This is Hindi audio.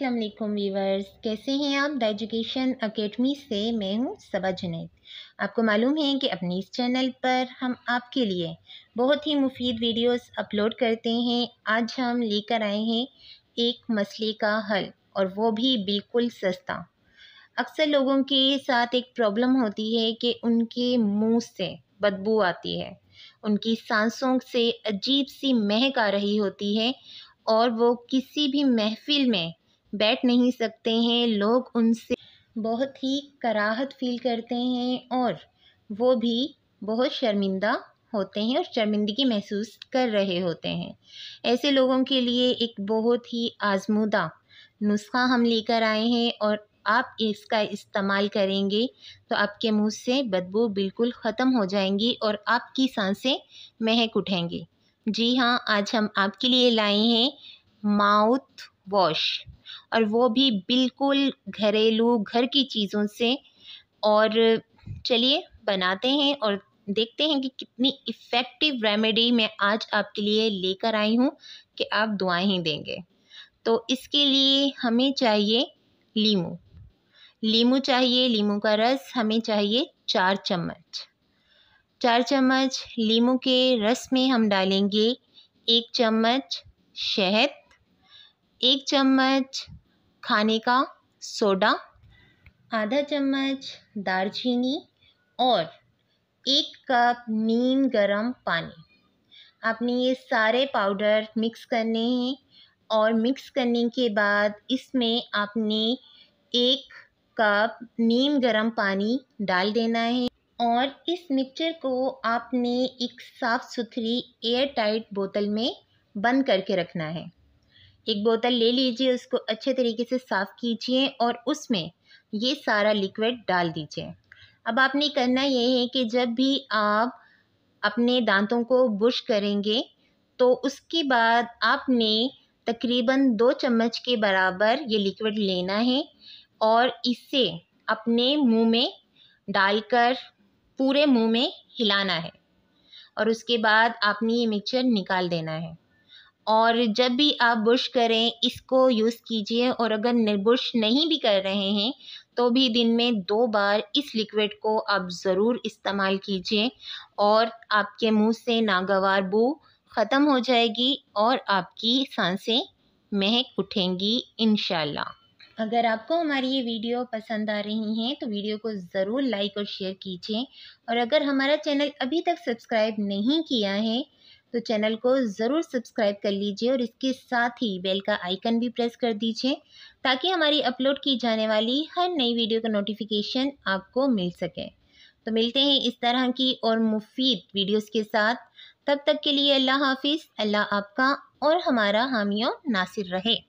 अस्सलाम वालेकुम वीवर्स कैसे हैं आप द एजुकेशन अकेडमी से मैं हूँ सबा जुनेद आपको मालूम है कि अपने इस चैनल पर हम आपके लिए बहुत ही मुफीद वीडियोस अपलोड करते हैं आज हम लेकर आए हैं एक मसले का हल और वो भी बिल्कुल सस्ता अक्सर लोगों के साथ एक प्रॉब्लम होती है कि उनके मुंह से बदबू आती है उनकी सांसों से अजीब सी महक आ रही होती है और वो किसी भी महफिल में बैठ नहीं सकते हैं लोग उनसे बहुत ही कराहत फील करते हैं और वो भी बहुत शर्मिंदा होते हैं और शर्मिंदगी महसूस कर रहे होते हैं ऐसे लोगों के लिए एक बहुत ही आजमूदा नुस्खा हम लेकर आए हैं और आप इसका इस्तेमाल करेंगे तो आपके मुंह से बदबू बिल्कुल ख़त्म हो जाएंगी और आपकी सांसें महक उठेंगी जी हाँ आज हम आपके लिए लाए हैं माउथ वॉश और वो भी बिल्कुल घरेलू घर की चीज़ों से और चलिए बनाते हैं और देखते हैं कि कितनी इफ़ेक्टिव रेमेडी मैं आज आपके लिए लेकर आई हूँ कि आप दुआएं देंगे तो इसके लिए हमें चाहिए लीमू लीमू चाहिए लीमू का रस हमें चाहिए चार चम्मच चार चम्मच लीमू के रस में हम डालेंगे एक चम्मच शहद एक चम्मच खाने का सोडा आधा चम्मच दालचीनी और एक कप नीम गरम पानी आपने ये सारे पाउडर मिक्स करने हैं और मिक्स करने के बाद इसमें आपने एक कप नीम गरम पानी डाल देना है और इस मिक्सचर को आपने एक साफ़ सुथरी एयर टाइट बोतल में बंद करके रखना है एक बोतल ले लीजिए उसको अच्छे तरीके से साफ़ कीजिए और उसमें ये सारा लिक्विड डाल दीजिए अब आपने करना ये है कि जब भी आप अपने दांतों को ब्रश करेंगे तो उसके बाद आपने तकरीबन दो चम्मच के बराबर ये लिक्विड लेना है और इसे अपने मुंह में डालकर पूरे मुंह में हिलाना है और उसके बाद आपने ये मिक्सचर निकाल देना है और जब भी आप ब्रश करें इसको यूज़ कीजिए और अगर बुर्श नहीं भी कर रहे हैं तो भी दिन में दो बार इस लिक्विड को आप ज़रूर इस्तेमाल कीजिए और आपके मुंह से नागवार बू ख़त्म हो जाएगी और आपकी सांसें महक उठेंगी इन अगर आपको हमारी ये वीडियो पसंद आ रही हैं तो वीडियो को ज़रूर लाइक और शेयर कीजिए और अगर हमारा चैनल अभी तक सब्सक्राइब नहीं किया है तो चैनल को ज़रूर सब्सक्राइब कर लीजिए और इसके साथ ही बेल का आइकन भी प्रेस कर दीजिए ताकि हमारी अपलोड की जाने वाली हर नई वीडियो का नोटिफिकेशन आपको मिल सके तो मिलते हैं इस तरह की और मुफीद वीडियोस के साथ तब तक के लिए अल्लाह हाफिज़ अल्लाह आपका और हमारा हामियों नासिर रहे